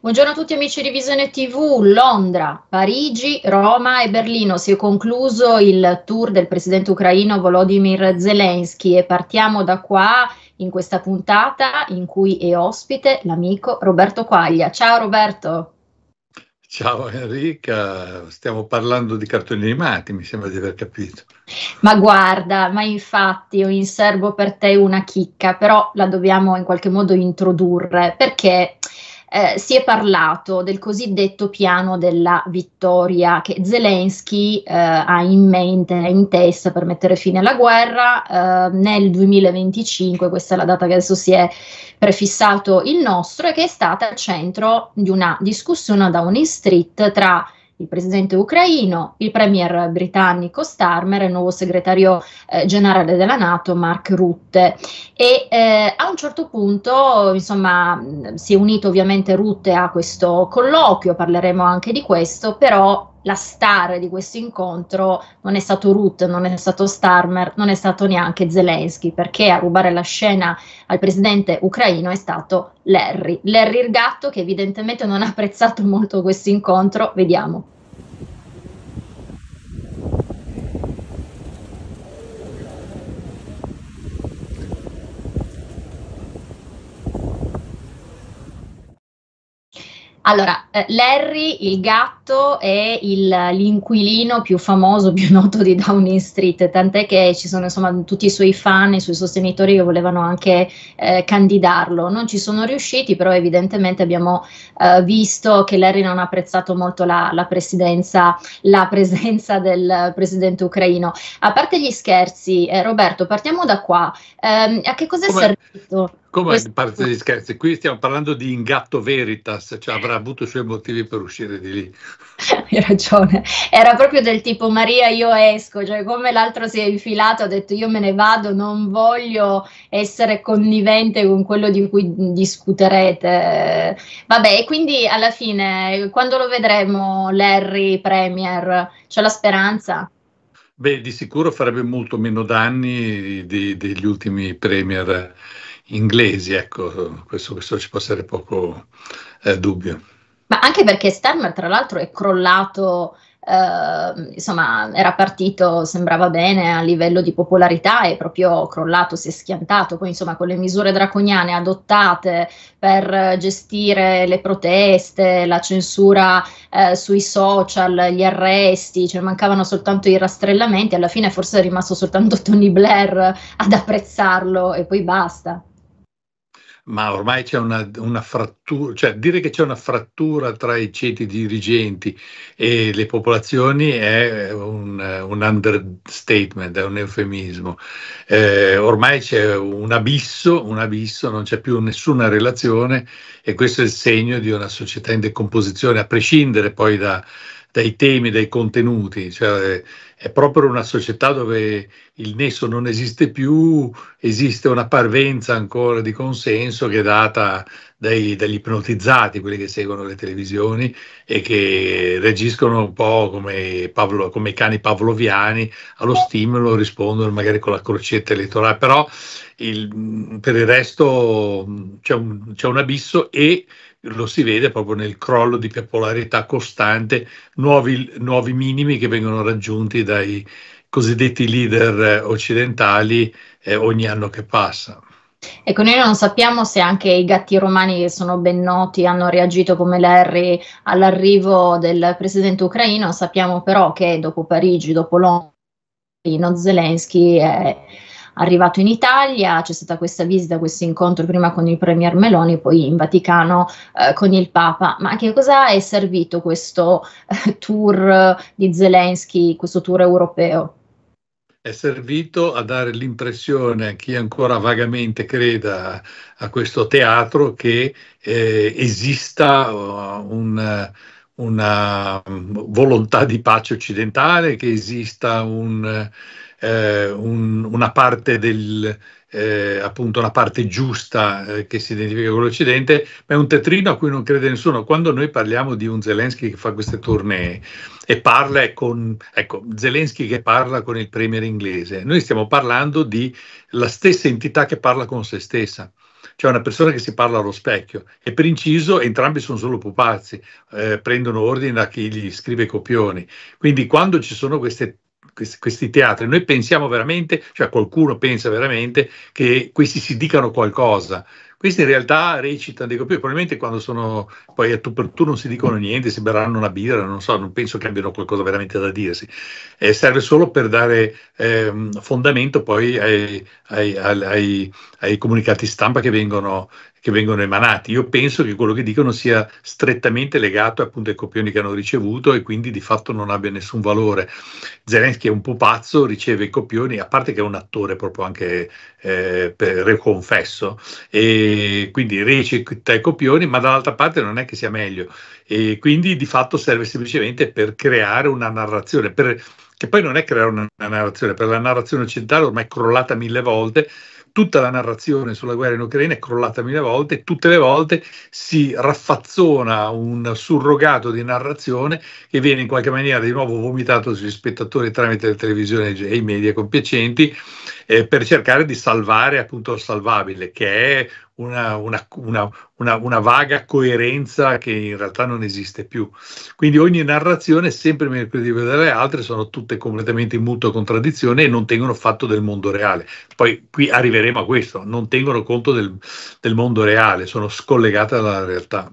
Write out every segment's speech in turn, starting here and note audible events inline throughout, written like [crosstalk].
Buongiorno a tutti amici di Visione TV, Londra, Parigi, Roma e Berlino. Si è concluso il tour del presidente ucraino Volodymyr Zelensky e partiamo da qua in questa puntata in cui è ospite l'amico Roberto Quaglia. Ciao Roberto. Ciao Enrica, stiamo parlando di cartoni animati, mi sembra di aver capito. Ma guarda, ma infatti ho in serbo per te una chicca, però la dobbiamo in qualche modo introdurre perché eh, si è parlato del cosiddetto piano della vittoria che Zelensky eh, ha in mente, in testa per mettere fine alla guerra eh, nel 2025, questa è la data che adesso si è prefissato il nostro e che è stata al centro di una discussione a Downing Street tra il presidente ucraino, il premier britannico Starmer e il nuovo segretario eh, generale della Nato Mark Rutte. E eh, a un certo punto, insomma, si è unito ovviamente Rutte a questo colloquio, parleremo anche di questo, però la star di questo incontro non è stato Ruth, non è stato Starmer, non è stato neanche Zelensky, perché a rubare la scena al presidente ucraino è stato Larry. Larry il gatto che evidentemente non ha apprezzato molto questo incontro, vediamo. Allora, eh, Larry, il gatto, è il, l'inquilino più famoso, [laughs] più noto di Downing Street, tant'è che ci sono insomma tutti i suoi fan, i suoi sostenitori che volevano anche eh, candidarlo. Non ci sono riusciti, però evidentemente abbiamo eh, visto che Larry non ha apprezzato molto la, la, la presenza del presidente ucraino. A parte gli scherzi, eh, Roberto, partiamo da qua. Ehm, a che cosa è servito? Come Questo... parte di scherzi? Qui stiamo parlando di ingatto veritas, cioè avrà avuto i suoi motivi per uscire di lì. [laughs] Hai ragione, era proprio del tipo Maria io esco, cioè come l'altro si è infilato ha detto io me ne vado, non voglio essere connivente con quello di cui discuterete. Vabbè, e quindi alla fine quando lo vedremo Larry Premier? C'è la speranza? Beh, di sicuro farebbe molto meno danni di, degli ultimi Premier inglesi, ecco, questo, questo ci può essere poco eh, dubbio. Ma anche perché Stemmer, tra l'altro, è crollato. Uh, insomma, era partito, sembrava bene a livello di popolarità è proprio crollato, si è schiantato. Poi, insomma, con le misure draconiane adottate per gestire le proteste, la censura uh, sui social, gli arresti, cioè mancavano soltanto i rastrellamenti. Alla fine, forse è rimasto soltanto Tony Blair ad apprezzarlo e poi basta ma ormai c'è una, una, frattura, cioè dire che c'è una frattura tra i ceti dirigenti e le popolazioni è un, un understatement, è un eufemismo. Eh, ormai c'è un abisso, un abisso, non c'è più nessuna relazione e questo è il segno di una società in decomposizione, a prescindere poi da, dai temi, dai contenuti, cioè è proprio una società dove il nesso non esiste più, esiste una parvenza ancora di consenso che è data dai, dagli ipnotizzati, quelli che seguono le televisioni e che reagiscono un po' come, Pavlo, come i cani pavloviani allo stimolo, rispondono magari con la crocetta elettorale, però il, per il resto c'è un, c'è un abisso e lo si vede proprio nel crollo di popolarità costante, nuovi, nuovi minimi che vengono raggiunti dai cosiddetti leader eh, occidentali eh, ogni anno che passa. Ecco, noi non sappiamo se anche i gatti romani che sono ben noti hanno reagito come Larry all'arrivo del presidente ucraino, sappiamo però che dopo Parigi, dopo Londra, Zelensky è, arrivato in Italia, c'è stata questa visita, questo incontro prima con il Premier Meloni, poi in Vaticano eh, con il Papa. Ma che cosa è servito questo eh, tour di Zelensky, questo tour europeo? È servito a dare l'impressione a chi ancora vagamente creda a questo teatro che eh, esista uh, un una mm, volontà di pace occidentale, che esista un, eh, un, una parte del, eh, appunto una parte giusta eh, che si identifica con l'Occidente, ma è un tetrino a cui non crede nessuno. Quando noi parliamo di un Zelensky che fa queste tournée e parla con, ecco, Zelensky che parla con il premier inglese, noi stiamo parlando di la stessa entità che parla con se stessa. Cioè una persona che si parla allo specchio e per inciso entrambi sono solo pupazzi, eh, prendono ordine da chi gli scrive copioni. Quindi quando ci sono queste questi, questi teatri, noi pensiamo veramente, cioè qualcuno pensa veramente che questi si dicano qualcosa, questi in realtà recitano, dico più, probabilmente quando sono poi a tu per tu non si dicono niente, si berranno una birra, non so, non penso che abbiano qualcosa veramente da dirsi, eh, serve solo per dare eh, fondamento poi ai, ai, ai, ai, comunicati stampa che vengono, che vengono emanati. Io penso che quello che dicono sia strettamente legato appunto ai copioni che hanno ricevuto e quindi di fatto non abbia nessun valore. Zelensky è un pupazzo, riceve i copioni, a parte che è un attore proprio anche eh, reconfesso, e quindi recita i copioni, ma dall'altra parte non è che sia meglio. E quindi di fatto serve semplicemente per creare una narrazione, per, che poi non è creare una narrazione, per la narrazione occidentale ormai crollata mille volte tutta la narrazione sulla guerra in Ucraina è crollata mille volte e tutte le volte si raffazzona un surrogato di narrazione che viene in qualche maniera di nuovo vomitato sugli spettatori tramite la televisione e i media compiacenti eh, per cercare di salvare appunto il salvabile, che è una, una, una, una, vaga coerenza che in realtà non esiste più. Quindi ogni narrazione è sempre meno credibile delle altre, sono tutte completamente in mutua contraddizione e non tengono fatto del mondo reale. Poi qui arriveremo a questo, non tengono conto del, del mondo reale, sono scollegate dalla realtà.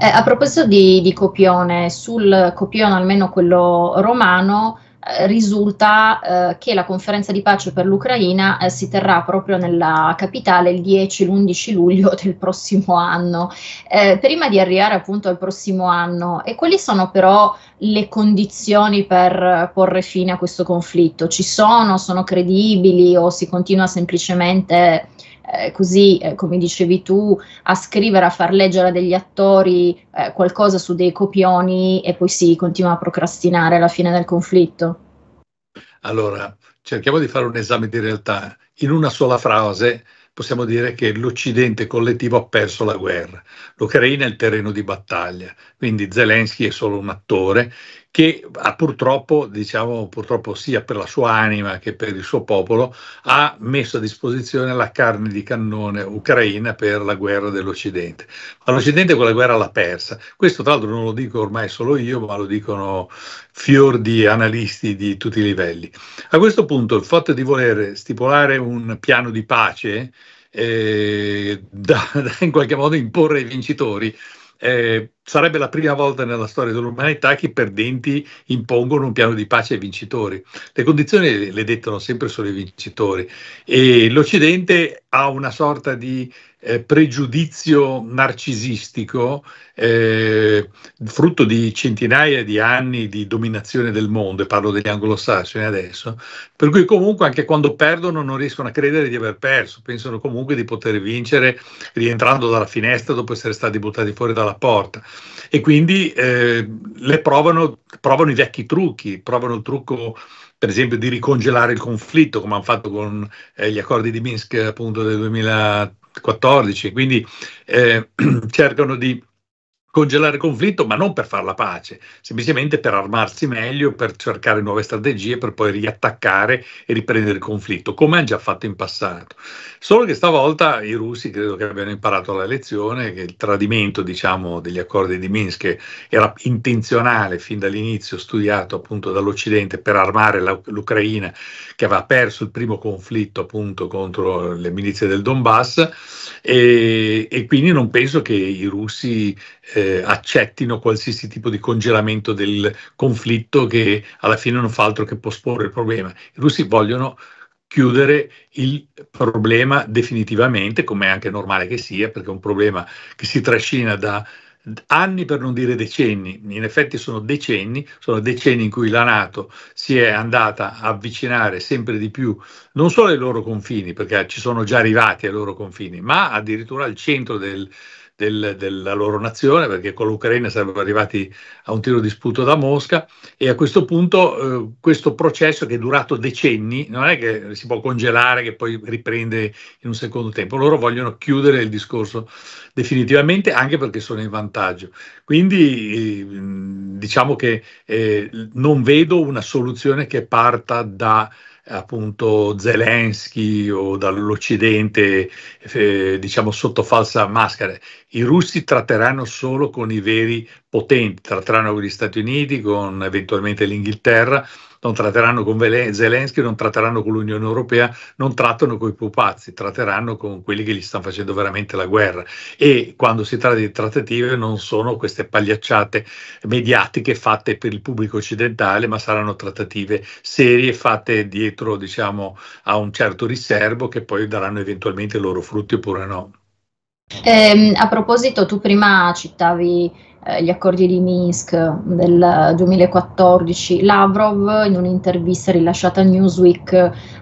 Eh, a proposito di, di copione, sul copione, almeno quello romano, eh, risulta eh, che la conferenza di pace per l'Ucraina eh, si terrà proprio nella capitale il 10 l'11 luglio [laughs] del prossimo anno, eh, prima di arrivare appunto al prossimo anno. E quali sono però le condizioni per eh, porre fine a questo conflitto? Ci sono? Sono credibili o si continua semplicemente eh, così, eh, come dicevi tu, a scrivere, a far leggere a degli attori eh, qualcosa su dei copioni e poi si continua a procrastinare alla fine del conflitto? Allora, cerchiamo di fare un esame di realtà. In una sola frase possiamo dire che l'Occidente collettivo ha perso la guerra. L'Ucraina è il terreno di battaglia, quindi Zelensky è solo un attore che ha ah, purtroppo, diciamo, purtroppo sia per la sua anima che per il suo popolo, ha messo a disposizione la carne di cannone ucraina per la guerra dell'Occidente. Ma l'Occidente quella guerra l'ha persa. Questo tra l'altro non lo dico ormai solo io, ma lo dicono fior di analisti di tutti i livelli. A questo punto il fatto di voler stipulare un piano di pace eh, [laughs] da, da in qualche modo imporre ai vincitori eh, sarebbe la prima volta nella storia dell'umanità che i perdenti impongono un piano di pace ai vincitori. Le condizioni le dettano sempre solo i vincitori e l'Occidente ha una sorta di eh, pregiudizio narcisistico, eh, frutto di centinaia di anni di dominazione del mondo, e parlo degli anglosassoni adesso, per cui comunque anche quando perdono non riescono a credere di aver perso, pensano comunque di poter vincere rientrando dalla finestra dopo essere stati buttati fuori dalla porta. E quindi eh, le provano, provano i vecchi trucchi, provano il trucco per esempio di ricongelare il conflitto come hanno fatto con eh, gli accordi di Minsk appunto del 2003 14, quindi eh, [clears throat] cercano di congelare il conflitto, ma non per fare la pace, semplicemente per armarsi meglio, per cercare nuove strategie, per poi riattaccare e riprendere il conflitto, come hanno già fatto in passato. Solo che stavolta i russi credo che abbiano imparato la lezione, che il tradimento diciamo, degli accordi di Minsk che era intenzionale fin dall'inizio, studiato appunto dall'Occidente per armare la, l'Ucraina, che aveva perso il primo conflitto appunto contro le milizie del Donbass, e, e quindi non penso che i russi eh, accettino qualsiasi tipo di congelamento del conflitto che alla fine non fa altro che posporre il problema. I russi vogliono chiudere il problema definitivamente, come è anche normale che sia, perché è un problema che si trascina da anni per non dire decenni, in effetti sono decenni, sono decenni in cui la Nato si è andata a avvicinare sempre di più non solo ai loro confini, perché ci sono già arrivati ai loro confini, ma addirittura al centro del, del, della loro nazione, perché con l'Ucraina sarebbero arrivati a un tiro di sputo da Mosca e a questo punto eh, questo processo che è durato decenni non è che si può congelare, che poi riprende in un secondo tempo, loro vogliono chiudere il discorso definitivamente anche perché sono in vantaggio. Quindi eh, diciamo che eh, non vedo una soluzione che parta da appunto Zelensky o dall'Occidente, eh, diciamo sotto falsa maschera. I russi tratteranno solo con i veri potenti, tratteranno con gli Stati Uniti, con eventualmente l'Inghilterra, non tratteranno con Zelensky, non tratteranno con l'Unione Europea, non trattano con i pupazzi, tratteranno con quelli che gli stanno facendo veramente la guerra. E quando si tratta di trattative non sono queste pagliacciate mediatiche fatte per il pubblico occidentale, ma saranno trattative serie fatte dietro diciamo, a un certo riservo che poi daranno eventualmente i loro frutti oppure no. Eh, a proposito, tu prima citavi eh, gli accordi di Minsk del 2014, Lavrov in un'intervista rilasciata a Newsweek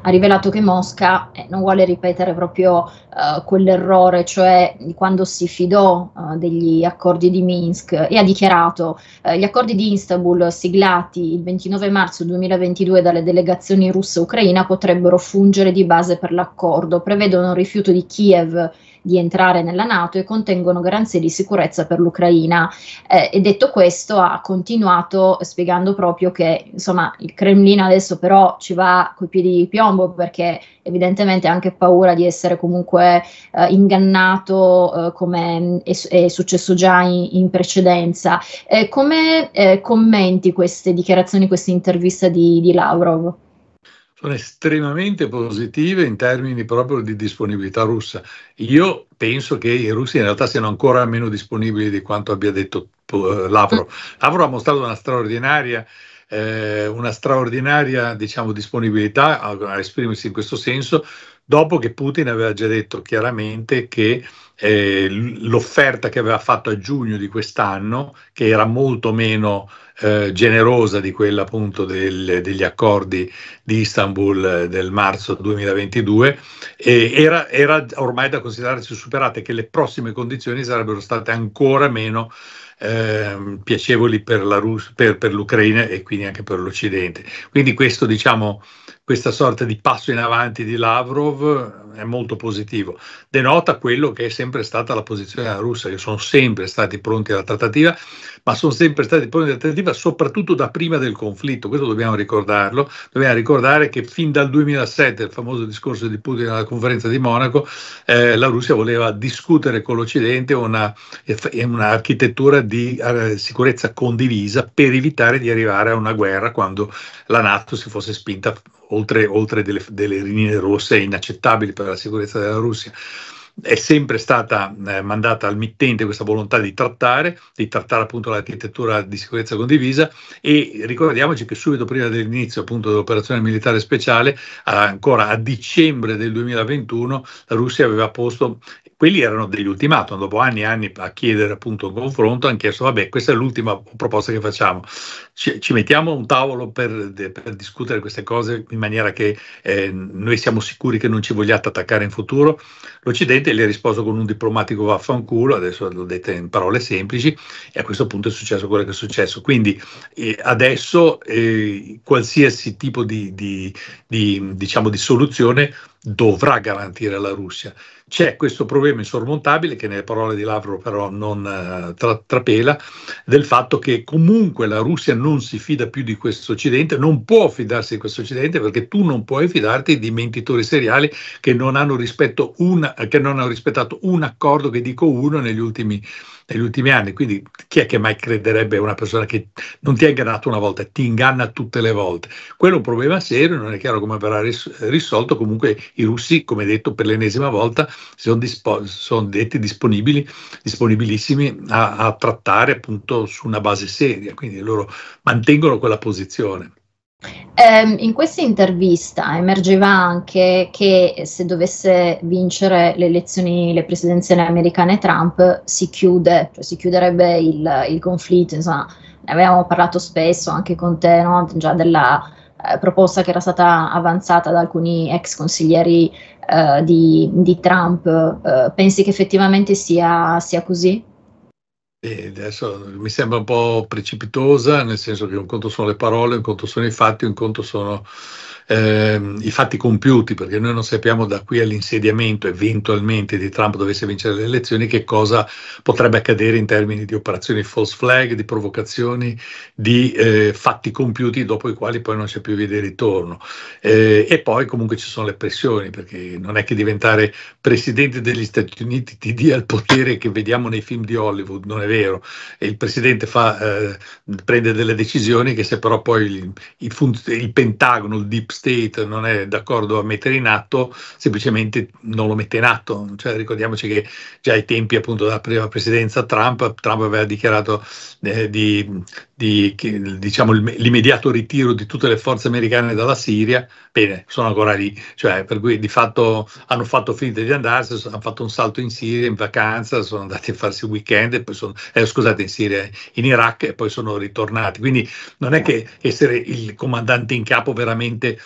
ha rivelato che Mosca eh, non vuole ripetere proprio eh, quell'errore, cioè quando si fidò eh, degli accordi di Minsk e ha dichiarato eh, gli accordi di Istanbul siglati il 29 marzo 2022 dalle delegazioni russa e ucraina potrebbero fungere di base per l'accordo, prevedono il rifiuto di Kiev di entrare nella Nato e contengono garanzie di sicurezza per l'Ucraina. Eh, e detto questo ha continuato spiegando proprio che insomma il Cremlino adesso però ci va coi piedi di piombo perché evidentemente ha anche paura di essere comunque eh, ingannato eh, come è, è, successo già in, in precedenza. Eh, come eh, commenti queste dichiarazioni, questa intervista di, di Lavrov? sono estremamente positive in termini proprio di disponibilità russa. Io penso che i russi in realtà siano ancora meno disponibili di quanto abbia detto eh, Lavrov. Mm. Lavrov ha mostrato una straordinaria, eh, una straordinaria diciamo, disponibilità a, a, esprimersi in questo senso, dopo che Putin aveva già detto chiaramente che eh, l'offerta che aveva fatto a giugno di quest'anno, che era molto meno eh, generosa di quella appunto del, degli accordi di Istanbul eh, del marzo 2022, era, era, ormai da considerarsi superata e che le prossime condizioni sarebbero state ancora meno eh, piacevoli per, la Rus- per, per l'Ucraina e quindi anche per l'Occidente. Quindi questo diciamo questa sorta di passo in avanti di Lavrov è molto positivo. Denota quello che è sempre stata la posizione della Russia, che sono sempre stati pronti alla trattativa, ma sono sempre stati pronti alla trattativa soprattutto da prima del conflitto, questo dobbiamo ricordarlo. Dobbiamo ricordare che fin dal 2007, il famoso discorso di Putin alla conferenza di Monaco, eh, la Russia voleva discutere con l'Occidente una, una architettura di eh, sicurezza condivisa per evitare di arrivare a una guerra quando la Nato si fosse spinta oltre, oltre delle, delle linee rosse inaccettabili per la sicurezza della Russia, è sempre stata eh, mandata al mittente questa volontà di trattare, di trattare appunto l'architettura di sicurezza condivisa e ricordiamoci che subito prima dell'inizio appunto dell'operazione militare speciale, ancora a dicembre del 2021, la Russia aveva posto quelli erano degli ultimatum, dopo anni e anni a chiedere appunto un confronto, hanno chiesto, vabbè, questa è l'ultima proposta che facciamo, ci, ci mettiamo a un tavolo per, per, discutere queste cose in maniera che eh, noi siamo sicuri che non ci vogliate attaccare in futuro. L'Occidente gli ha risposto con un diplomatico vaffanculo, adesso l'ho detto in parole semplici, e a questo punto è successo quello che è successo. Quindi eh, adesso eh, qualsiasi tipo di, di, di, diciamo, di soluzione dovrà garantire alla Russia. C'è questo problema insormontabile che nelle parole di Lavrov però non eh, tra, trapela del fatto che comunque la Russia non si fida più di questo Occidente, non può fidarsi di questo Occidente perché tu non puoi fidarti di mentitori seriali che non hanno, una, che non hanno rispettato un accordo che dico uno negli ultimi anni negli ultimi anni, quindi chi è che mai crederebbe a una persona che non ti ha ingannato una volta, ti inganna tutte le volte? Quello è un problema serio, non è chiaro come verrà risolto, comunque i russi, come detto per l'ennesima volta, sono, dispo- sono detti disponibili, disponibilissimi a, a trattare appunto su una base seria, quindi loro mantengono quella posizione. Ehm, in questa intervista emergeva anche che se dovesse vincere le elezioni, le presidenziali americane Trump, si chiude, cioè si chiuderebbe il, il conflitto. Insomma, ne avevamo parlato spesso anche con te, no? già della eh, proposta che era stata avanzata da alcuni ex consiglieri eh, di, di, Trump. Eh, pensi che effettivamente sia, sia così? E adesso mi sembra un po' precipitosa, nel senso che un conto sono le parole, un conto sono i fatti, un conto sono ehm, i fatti compiuti, perché noi non sappiamo da qui all'insediamento eventualmente di Trump dovesse vincere le elezioni, che cosa potrebbe accadere in termini di operazioni false flag, di provocazioni, di eh, fatti compiuti dopo i quali poi non c'è più via di ritorno. Eh, e poi comunque ci sono le pressioni, perché non è che diventare presidente degli Stati Uniti ti dia il potere che vediamo nei film di Hollywood, non è vero. il presidente fa, eh, prende delle decisioni che se però poi il, il, il Pentagono, il Deep State non è d'accordo a mettere in atto, semplicemente non lo mette in atto. Cioè, ricordiamoci che già ai tempi appunto della prima presidenza Trump, Trump aveva dichiarato eh, di, di che, diciamo, l'immediato ritiro di tutte le forze americane dalla Siria, bene, sono ancora lì, cioè, per cui di fatto hanno fatto finta di andarsene, hanno fatto un salto in Siria in vacanza, sono andati a farsi il weekend, sono, eh, scusate, in Siria, in Iraq e poi sono ritornati. Quindi non è che essere il comandante in capo veramente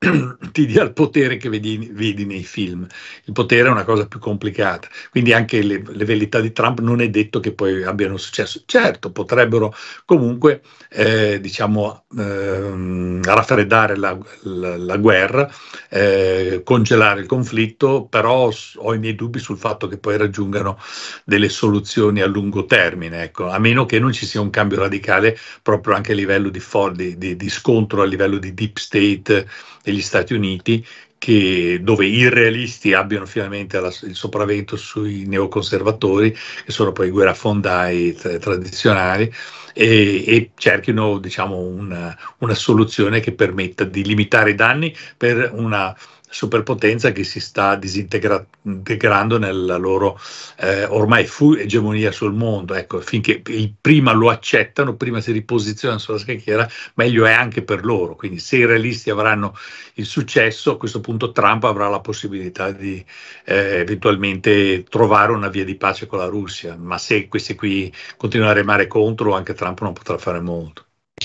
[clears throat] ti dia il potere che vedi, vedi, nei film. Il potere è una cosa più complicata, quindi anche le, le velità di Trump non è detto che poi abbiano successo. Certo, potrebbero comunque eh, diciamo, eh, raffreddare la, la, la guerra, eh, congelare il conflitto, però ho i miei dubbi sul fatto che poi raggiungano delle soluzioni a lungo termine, ecco, a meno che non ci sia un cambio radicale proprio anche a livello di, for- di, di, di scontro, a livello di deep state degli Stati Uniti che, dove i realisti abbiano finalmente la, il sopravvento sui neoconservatori, che sono poi i guerrafondai tra, tradizionali, e, e cerchino diciamo, una, una, soluzione che permetta di limitare i danni per una superpotenza che si sta disintegrando nella loro eh, ormai fu egemonia sul mondo. Ecco, finché prima lo accettano, prima si riposizionano sulla scacchiera, meglio è anche per loro. Quindi se i realisti avranno il successo, a questo punto Trump avrà la possibilità di eh, eventualmente trovare una via di pace con la Russia. Ma se questi qui continuano a remare contro, anche Trump non potrà fare molto.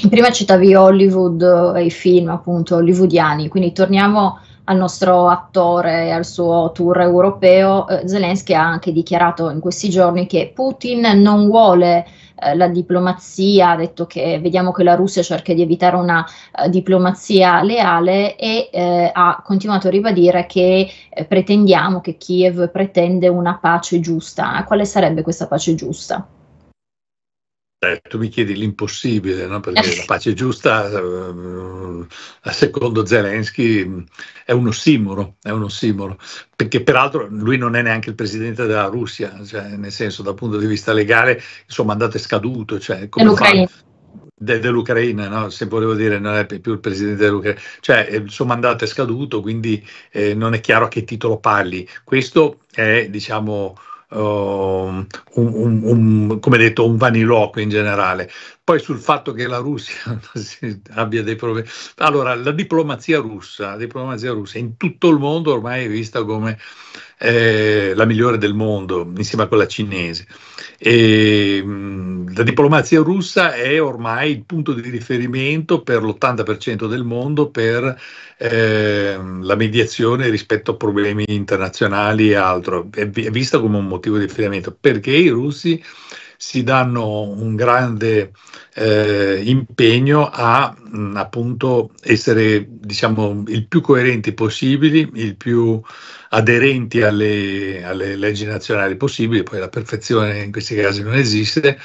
Prima citavi Hollywood e eh, i film appunto hollywoodiani, quindi torniamo al nostro attore e al suo tour europeo, eh, Zelensky ha anche dichiarato in questi giorni che Putin non vuole eh, la diplomazia, ha detto che vediamo che la Russia cerca di evitare una eh, diplomazia leale e eh, ha continuato a ribadire che eh, pretendiamo che Kiev pretende una pace giusta. Quale sarebbe questa pace giusta? Beh, certo, tu mi chiedi l'impossibile, no? perché eh. la pace giusta, eh, secondo Zelensky, mm, è un ossimoro, è un ossimoro, perché peraltro lui non è neanche il presidente della Russia, cioè, nel senso dal punto di vista legale il suo mandato è scaduto. Cioè, Dell'Ucraina. De, dell'Ucraina, no? se volevo dire, non è più il presidente dell'Ucraina, cioè eh, il suo mandato è scaduto, quindi eh, non è chiaro a che titolo parli. Questo è, diciamo, Ehm, un, un, un, come detto, un vaniloquo in generale. Poi sul fatto che la Russia [laughs] abbia dei problemi. Allora, la diplomazia russa, la diplomazia russa in tutto il mondo ormai è vista come eh, la migliore del mondo, insieme a quella cinese. E, ehm, la diplomazia russa è ormai il punto di riferimento per l'80% del mondo per eh, la mediazione rispetto a problemi internazionali e altro. È, è vista come un motivo di riferimento perché i russi si danno un grande eh, impegno a mh, appunto essere diciamo il più coerenti possibili, il più aderenti alle, alle leggi nazionali possibili, poi la perfezione in questi casi non esiste,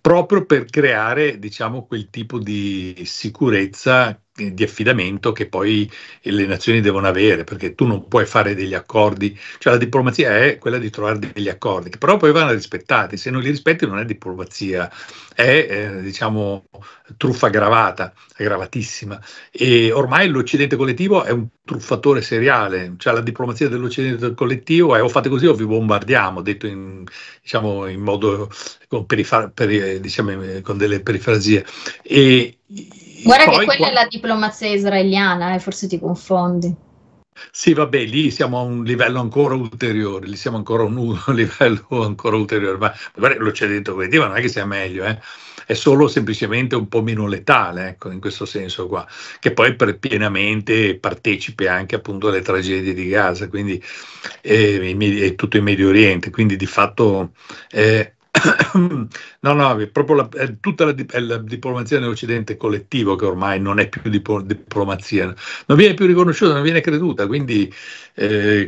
proprio per creare diciamo quel tipo di sicurezza di affidamento che poi le nazioni devono avere, perché tu non puoi fare degli accordi, cioè la diplomazia è quella di trovare degli accordi, che però poi vanno rispettati, se non li rispetti non è diplomazia, è eh, diciamo truffa aggravata, aggravatissima e ormai l'Occidente collettivo è un truffatore seriale, cioè la diplomazia dell'Occidente collettivo è o fate così o vi bombardiamo, detto in, diciamo, in modo con, perifa- per, diciamo, con delle perifrasie. E, Guarda Poi, che quella qua... è la diplomazia israeliana, eh, forse ti confondi. Sì, vabbè, lì siamo a un livello ancora ulteriore, lì siamo ancora a un, [laughs] livello ancora ulteriore, ma l'Occidente vedeva non è che sia meglio, eh? è solo semplicemente un po' meno letale, ecco, in questo senso qua, che poi pienamente partecipe anche appunto alle tragedie di Gaza quindi, eh, e, e tutto il Medio Oriente, quindi di fatto eh, No, no, è proprio la, è tutta la, è la diplomazia nell'Occidente collettivo che ormai non è più dip- diplomazia, non viene più riconosciuta, non viene creduta, quindi eh,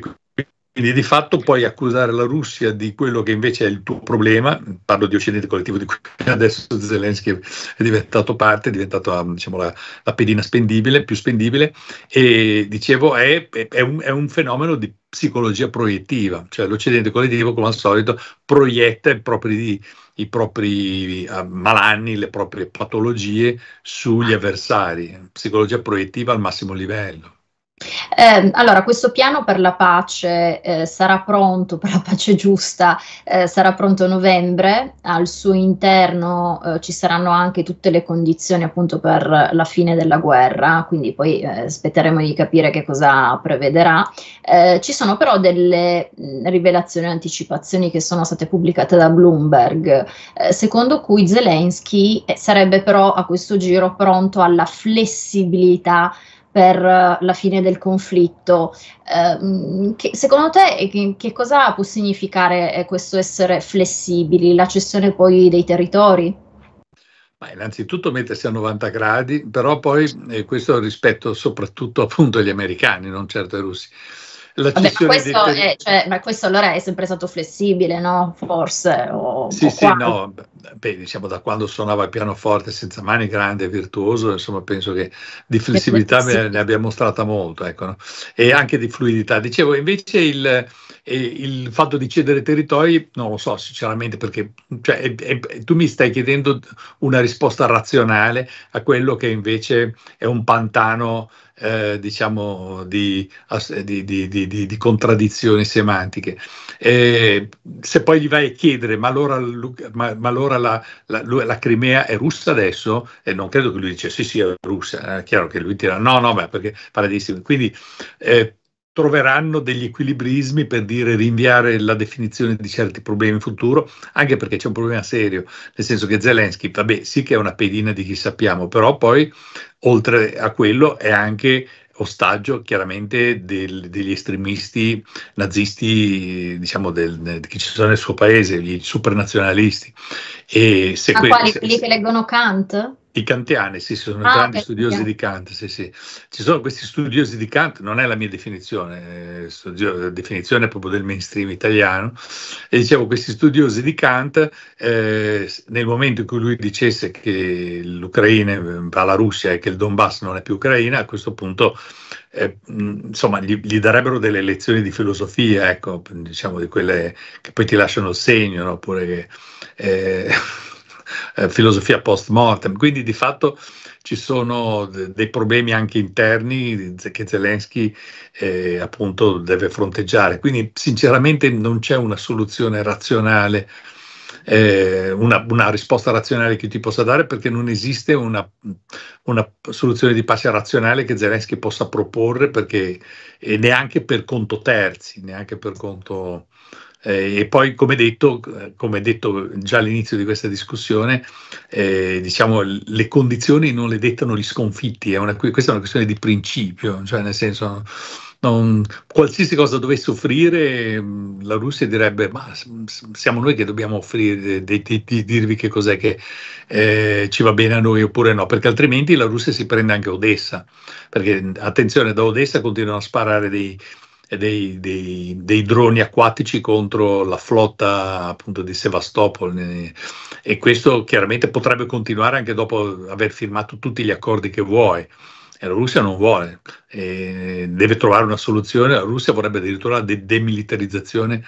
quindi di fatto puoi accusare la Russia di quello che invece è il tuo problema, parlo di Occidente collettivo di cui adesso Zelensky è diventato parte, è diventata diciamo, la, la, pedina spendibile, più spendibile, e dicevo è, è, un, è un fenomeno di psicologia proiettiva, cioè l'Occidente collettivo come al solito proietta i propri, i propri ah, malanni, le proprie patologie sugli avversari, psicologia proiettiva al massimo livello. Eh, allora, questo piano per la pace eh, sarà pronto, per la pace giusta, eh, sarà pronto a novembre, al suo interno eh, ci saranno anche tutte le condizioni appunto per la fine della guerra, quindi poi eh, aspetteremo di capire che cosa prevederà. Eh, ci sono però delle mh, rivelazioni e anticipazioni che sono state pubblicate da Bloomberg, secondo cui Zelensky sarebbe però a questo giro pronto alla flessibilità per eh, la fine del conflitto. Eh, mm, che, secondo te eh, che, che, cosa può significare eh, questo essere flessibili, la cessione poi dei territori? Ma innanzitutto mettersi a 90 gradi, però poi eh, questo rispetto soprattutto appunto agli americani, non certo ai russi. Vabbè, ma, questo è, cioè, ma, questo allora è sempre stato flessibile, no? Forse? O, sì, o sì, no beh, diciamo da quando suonava il pianoforte senza mani, grande, e virtuoso, insomma penso che di flessibilità sì. ne abbia mostrata molto, ecco, no? e anche di fluidità. Dicevo, invece il, eh, il, fatto di cedere territori, non lo so sinceramente perché cioè, è, è, tu mi stai chiedendo una risposta razionale a quello che invece è un pantano. Eh, diciamo di, di, di, di, contraddizioni semantiche. Eh, se poi gli vai a chiedere, ma allora, ma, ma allora allora la, la, la, Crimea è russa adesso e non credo che lui dice sì sì è russa, è chiaro che lui dirà no no ma perché paradissimo, quindi eh, troveranno degli equilibrismi per dire rinviare la definizione di certi problemi in futuro, anche perché c'è un problema serio, nel senso che Zelensky, vabbè sì che è una pedina di chi sappiamo, però poi oltre a quello è anche ostaggio chiaramente del, degli estremisti nazisti, diciamo, del, del, che ci sono nel suo paese, gli supernazionalisti. E se Ma que- quali? Se, quelli che leggono Kant? I kantiani, sì, sono ah, grandi okay. studiosi di Kant, sì, sì. Ci sono questi studiosi di Kant, non è la mia definizione, eh, studio, la definizione è proprio del mainstream italiano, e dicevo, questi studiosi di Kant, eh, nel momento in cui lui dicesse che l'Ucraina ehm, va alla Russia e che il Donbass non è più Ucraina, a questo punto, eh, insomma, gli, gli, darebbero delle lezioni di filosofia, ecco, diciamo, di quelle che poi ti lasciano il segno, no? oppure... Eh, eh, filosofia post mortem. Quindi di fatto ci sono dei problemi anche interni che Zelensky eh, appunto deve fronteggiare. Quindi sinceramente non c'è una soluzione razionale. Eh, una, una, risposta razionale che ti possa dare perché non esiste una, una soluzione di pace razionale che Zelensky possa proporre perché, e neanche per conto terzi, neanche per conto eh, e poi, come detto, come detto, già all'inizio di questa discussione, eh, diciamo, le condizioni non le dettano gli sconfitti, è una, questa è una questione di principio, cioè nel senso... Non, qualsiasi cosa dovesse offrire, la Russia direbbe: Ma siamo noi che dobbiamo offrire, di, di, di dirvi che cos'è che eh, ci va bene a noi oppure no, perché altrimenti la Russia si prende anche Odessa. Perché attenzione, da Odessa continuano a sparare dei, dei, dei, dei, droni acquatici contro la flotta appunto di Sevastopol e questo chiaramente potrebbe continuare anche dopo aver firmato tutti gli accordi che vuoi e la Russia non vuole e deve trovare una soluzione la Russia vorrebbe addirittura la de- demilitarizzazione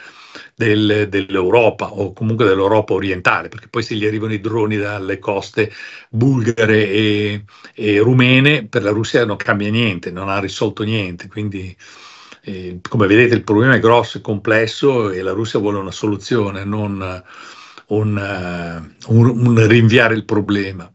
del, dell'Europa o comunque dell'Europa orientale perché poi se gli arrivano i droni dalle coste bulgare e, e rumene per la Russia non cambia niente non ha risolto niente quindi eh, come vedete il problema è grosso e complesso e la Russia vuole una soluzione, non eh, un, eh, un, un rinviare il problema.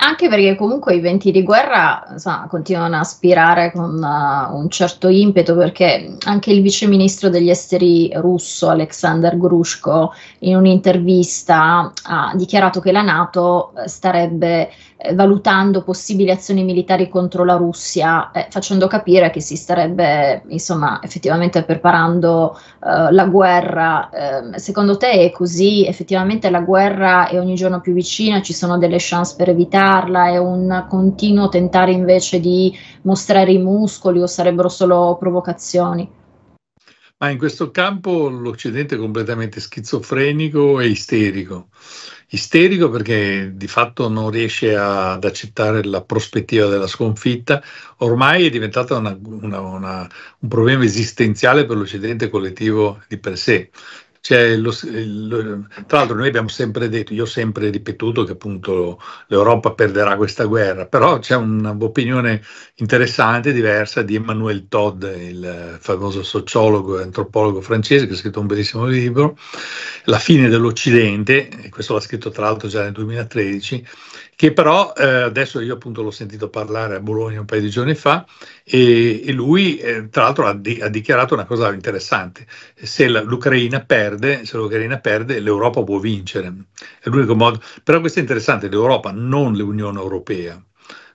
Anche perché comunque i venti di guerra insomma, continuano a aspirare con uh, un certo impeto perché anche il viceministro degli esteri russo Alexander Grushko in un'intervista ha dichiarato che la Nato starebbe eh, valutando possibili azioni militari contro la Russia, eh, facendo capire che si starebbe insomma, effettivamente preparando eh, la guerra. Ehm, secondo te è così? Effettivamente la guerra è ogni giorno più vicina, ci sono delle chance per evitarla, è un continuo tentare invece di mostrare i muscoli o sarebbero solo provocazioni? Ma in questo campo l'Occidente è completamente schizofrenico e isterico. Isterico perché di fatto non riesce a, ad accettare la prospettiva della sconfitta, ormai è diventato una, una, una, un problema esistenziale per l'Occidente collettivo di per sé. Cioè, lo, lo, tra l'altro noi abbiamo sempre detto, io ho sempre ripetuto che appunto l'Europa perderà questa guerra, però c'è un'opinione interessante, diversa di Emmanuel Todd, il famoso sociologo e antropologo francese che ha scritto un bellissimo libro, La fine dell'Occidente, e questo l'ha scritto tra l'altro già nel 2013, che però eh, adesso io appunto l'ho sentito parlare a Bologna un paio di giorni fa e, e lui eh, tra l'altro ha, di, ha, dichiarato una cosa interessante, se l'Ucraina perde, se l'Ucraina perde l'Europa può vincere, è l'unico modo, però questo è interessante, l'Europa non l'Unione Europea,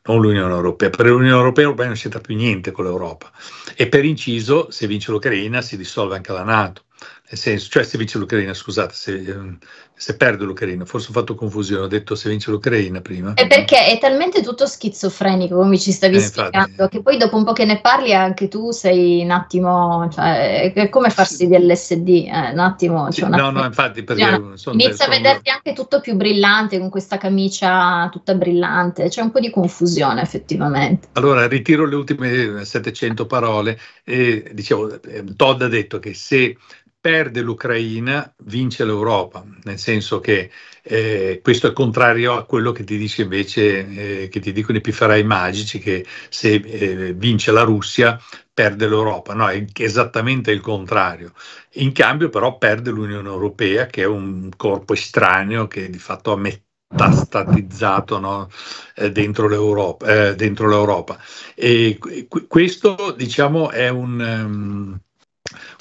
non l'Unione Europea. Per l'Unione Europea ormai non c'entra più niente con l'Europa. E per inciso, se vince l'Ucraina, si dissolve anche la Nato nel eh, senso, cioè se vince l'Ucraina, scusate se, ehm, se perde l'Ucraina, forse ho fatto confusione, ho detto se vince l'Ucraina prima. È perché è talmente tutto schizofrenico come ci stavi eh, spiegando, infatti. che poi dopo un po' che ne parli anche tu sei un attimo, cioè, è come farsi dell'SD, eh, un attimo. Cioè, un attimo. no, no, infatti perché... Cioè, no, sono, inizia sono... a vederti anche tutto più brillante con questa camicia tutta brillante, c'è un po' di confusione effettivamente. Allora ritiro le ultime 700 parole e dicevo, eh, Todd ha detto che se perde l'Ucraina, vince l'Europa, nel senso che eh, questo è contrario a quello che ti dice invece, eh, che ti dicono i pifarai magici, che se eh, vince la Russia perde l'Europa, no, è esattamente il contrario. In cambio però perde l'Unione Europea, che è un corpo estraneo che di fatto ha messo statizzato no? eh, dentro, l'Europa, eh, dentro l'Europa. E qu- questo diciamo è un... Um,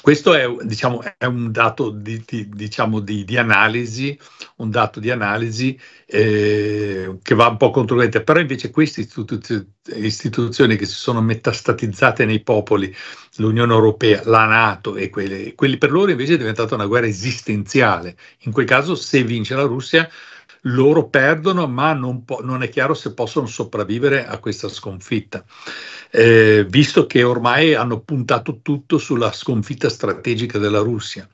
questo è, diciamo, è, un dato di, di, diciamo di, di analisi, un dato di analisi eh, che va un po' controllente, però invece queste istituz- istituzioni che si sono metastatizzate nei popoli, l'Unione Europea, la Nato e quelli, quelli per loro invece è diventata una guerra esistenziale. In quel caso se vince la Russia loro perdono, ma non, po- non è chiaro se possono sopravvivere a questa sconfitta eh, visto che ormai hanno puntato tutto sulla sconfitta strategica della Russia.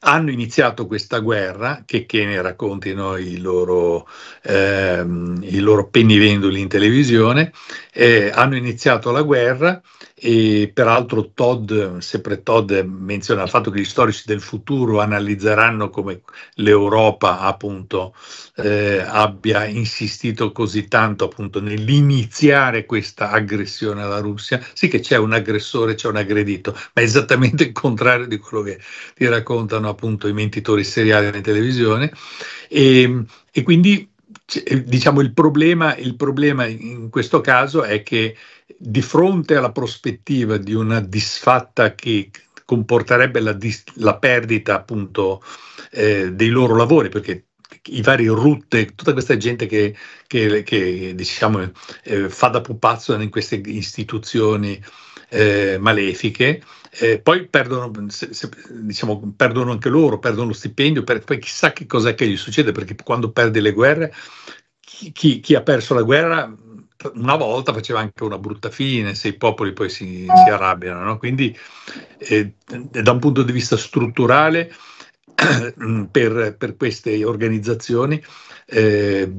Hanno iniziato questa guerra, che, che ne raccontino i loro, ehm, i loro pennivendoli in televisione, eh, hanno iniziato la guerra e peraltro Todd, sempre Todd menziona il fatto che gli storici del futuro analizzeranno come l'Europa appunto eh, abbia insistito così tanto appunto nell'iniziare questa aggressione alla la Russia, sì che c'è un aggressore, c'è un aggredito, ma è esattamente il contrario di quello che ti raccontano appunto i mentitori seriali in televisione. E, e quindi eh, diciamo il problema, il problema in questo caso è che di fronte alla prospettiva di una disfatta che comporterebbe la, dis- la perdita appunto eh, dei loro lavori, perché i vari rutte, tutta questa gente che, che, che diciamo, eh, fa da pupazzo in queste istituzioni eh, malefiche. Eh, poi perdono, se, se, diciamo, perdono anche loro, perdono lo stipendio, per, poi chissà che cosa che gli succede, perché quando perde le guerre, chi, chi, chi ha perso la guerra una volta faceva anche una brutta fine, se i popoli poi si, si arrabbiano, no? quindi eh, da un punto di vista strutturale eh, [clears throat] per, per, queste organizzazioni. Eh,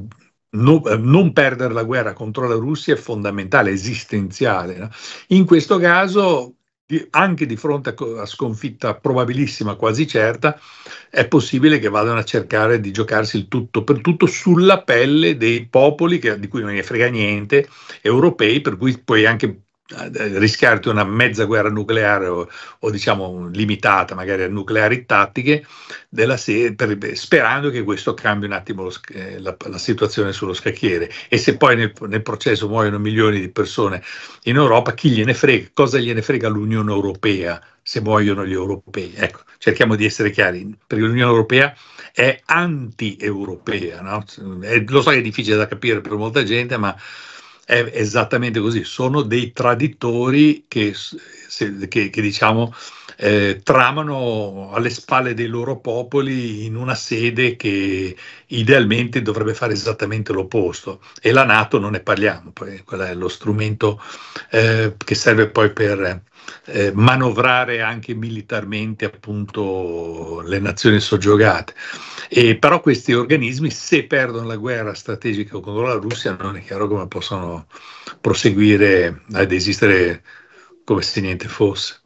no, eh, non perdere la guerra contro la Russia è fondamentale, esistenziale. No? In questo caso, anche di fronte a sconfitta probabilissima, quasi certa, è possibile che vadano a cercare di giocarsi il tutto per tutto sulla pelle dei popoli che, di cui non ne frega niente, europei, per cui puoi anche eh, rischiarti una mezza guerra nucleare o, o, diciamo limitata magari a nucleari tattiche se- per, sperando che questo cambi un attimo lo, eh, la, la, situazione sullo scacchiere e se poi nel, nel, processo muoiono milioni di persone in Europa chi gliene frega cosa gliene frega l'Unione Europea se muoiono gli europei ecco cerchiamo di essere chiari perché l'Unione Europea è anti-europea no? lo so che è difficile da capire per molta gente ma è esattamente così, sono dei traditori che, se, che, che diciamo, eh, tramano alle spalle dei loro popoli in una sede che idealmente dovrebbe fare esattamente l'opposto. E la Nato non ne parliamo, poi quello è lo strumento eh, che serve poi per eh, manovrare anche militarmente appunto le nazioni soggiogate. E, però questi organismi, se perdono la guerra strategica contro la Russia, non è chiaro come possono proseguire ad esistere come se niente fosse.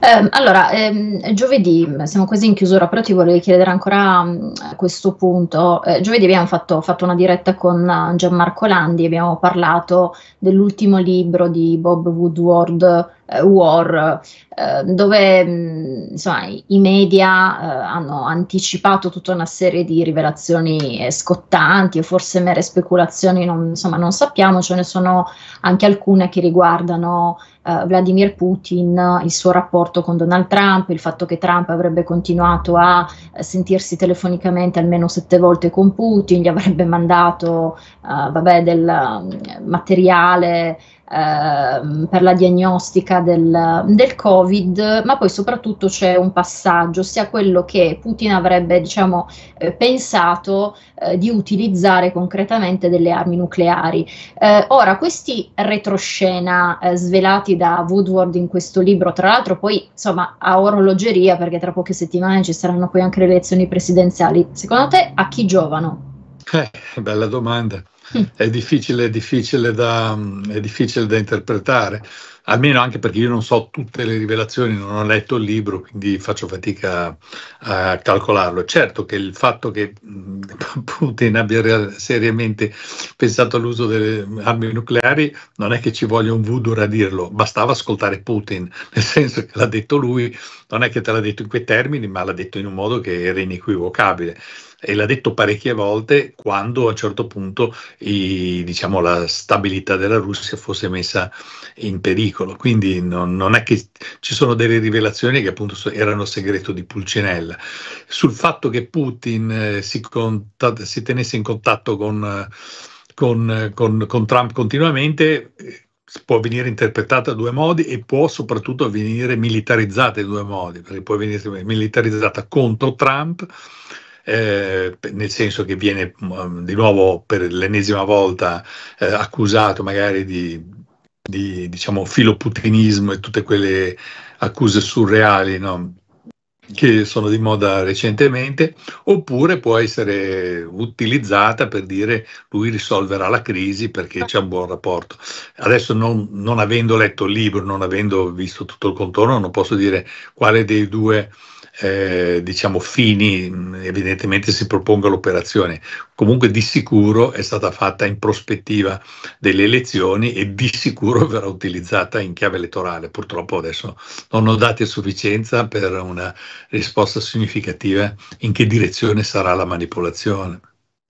Eh, allora, ehm, giovedì, siamo quasi in chiusura, però ti volevo chiedere ancora mh, questo punto. Eh, giovedì abbiamo fatto, fatto, una diretta con eh, Gianmarco Landi, abbiamo parlato dell'ultimo libro di Bob Woodward, eh, War, ehm, dove mh, insomma, i media eh, hanno anticipato tutta una serie di rivelazioni eh, scottanti o forse mere speculazioni, non, insomma non sappiamo, ce ne sono anche alcune che riguardano uh, Vladimir Putin, eh, il suo rapporto con Donald Trump, il fatto che Trump avrebbe continuato a eh, sentirsi telefonicamente almeno sette volte con Putin, gli avrebbe mandato uh, vabbè, del mm, materiale Ehm, per la diagnostica del, del, Covid, ma poi soprattutto c'è un passaggio, sia quello che Putin avrebbe diciamo, eh, pensato eh, di utilizzare concretamente delle armi nucleari. Eh, ora, questi retroscena eh, svelati da Woodward in questo libro, tra l'altro poi insomma a orologeria, perché tra poche settimane ci saranno poi anche le elezioni presidenziali, secondo te a chi giovano? Eh, bella domanda è difficile, è difficile, da, è difficile da interpretare, almeno anche perché io non so tutte le rivelazioni, non ho letto il libro, quindi faccio fatica a, a calcolarlo. Certo che il fatto che Putin abbia seriamente pensato all'uso delle armi nucleari non è che ci voglia un voodoo a dirlo, bastava ascoltare Putin, nel senso che l'ha detto lui, non è che te l'ha detto in quei termini, ma l'ha detto in un modo che era inequivocabile e l'ha detto parecchie volte quando a un certo punto i, diciamo, la stabilità della Russia fosse messa in pericolo. Quindi non, non, è che ci sono delle rivelazioni che appunto erano segreto di Pulcinella. Sul fatto che Putin eh, si, contat- si, tenesse in contatto con, con, con, con Trump continuamente, eh, può venire interpretata a due modi e può soprattutto venire militarizzata in due modi, perché può venire militarizzata contro Trump eh, nel senso che viene mm, di nuovo per l'ennesima volta eh, accusato magari di, di diciamo, filoputinismo e tutte quelle accuse surreali no? che sono di moda recentemente, oppure può essere utilizzata per dire lui risolverà la crisi perché c'è un buon rapporto. Adesso non, non avendo letto il libro, non avendo visto tutto il contorno, non posso dire quale dei due eh, diciamo fini evidentemente si proponga l'operazione. Comunque di sicuro è stata fatta in prospettiva delle elezioni e di sicuro verrà utilizzata in chiave elettorale. Purtroppo adesso non ho dati a sufficienza per una risposta significativa in che direzione sarà la manipolazione.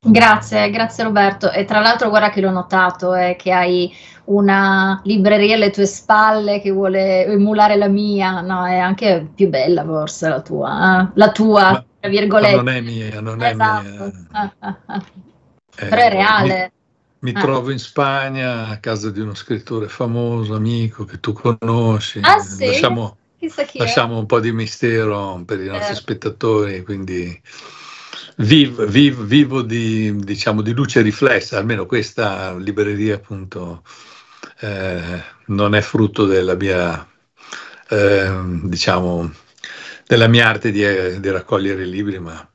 Grazie, grazie Roberto. E tra l'altro guarda che l'ho notato, eh, che hai una libreria alle tue spalle che vuole emulare la mia, no, è anche più bella forse la tua, eh? la tua, ma, tra virgolette. non è mia, non esatto. è mia. [laughs] Però è eh, reale. Mi, mi ah. trovo in Spagna a casa di uno scrittore famoso, amico che tu conosci. Ah, sì? Lasciamo, lasciamo un po' di mistero per i nostri certo. spettatori, quindi vivo, vivo, vivo di, diciamo, di, luce riflessa, almeno questa libreria appunto eh, non è frutto della mia, eh, diciamo, della mia arte di, di raccogliere libri, ma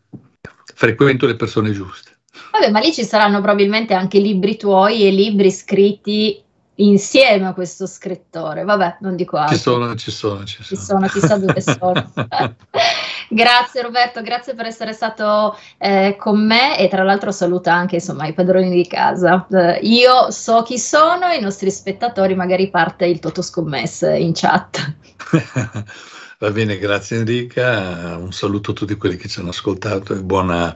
frequento le persone giuste. Vabbè, ma lì ci saranno probabilmente anche libri tuoi e libri scritti insieme a questo scrittore. Vabbè, non dico altro. Ci sono, ci sono, ci sono. Ci sono, chissà dove [laughs] sono. Grazie Roberto, grazie per essere stato eh, con me e tra l'altro saluta anche insomma, i padroni di casa. Eh, io so chi sono, i nostri spettatori magari parte il Toto Scommesse in chat. [laughs] Va bene, grazie Enrica, un saluto a tutti quelli che ci hanno ascoltato e buona,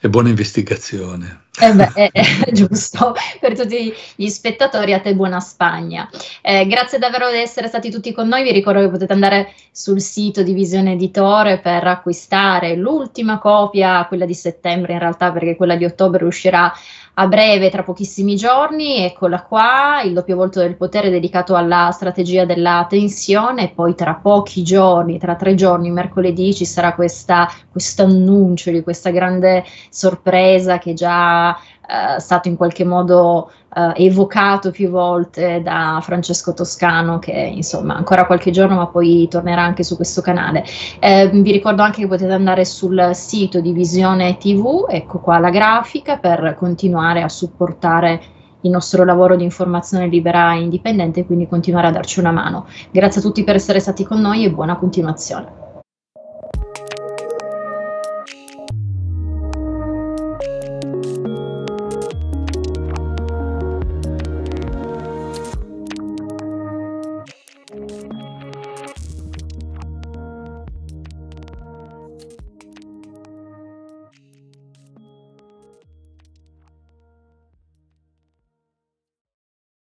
e buona investigazione. Eh beh, è, eh, è, eh, [laughs] giusto, per tutti gli spettatori a te buona Spagna. Eh, grazie davvero di essere stati tutti con noi, vi ricordo che potete andare sul sito di Visione Editore per acquistare l'ultima copia, quella di settembre in realtà perché quella di ottobre uscirà a breve, tra pochissimi giorni, eccola qua, il doppio volto del potere dedicato alla strategia della tensione, poi tra pochi giorni, tra tre giorni, mercoledì, ci sarà questo annuncio di questa grande sorpresa che già eh, stato in qualche modo eh, evocato più volte da Francesco Toscano, che insomma ancora qualche giorno, ma poi tornerà anche su questo canale. Eh, vi ricordo anche che potete andare sul sito di Visione TV, ecco qua la grafica, per continuare a supportare il nostro lavoro di informazione libera e indipendente, quindi continuare a darci una mano. Grazie a tutti per essere stati con noi e buona continuazione.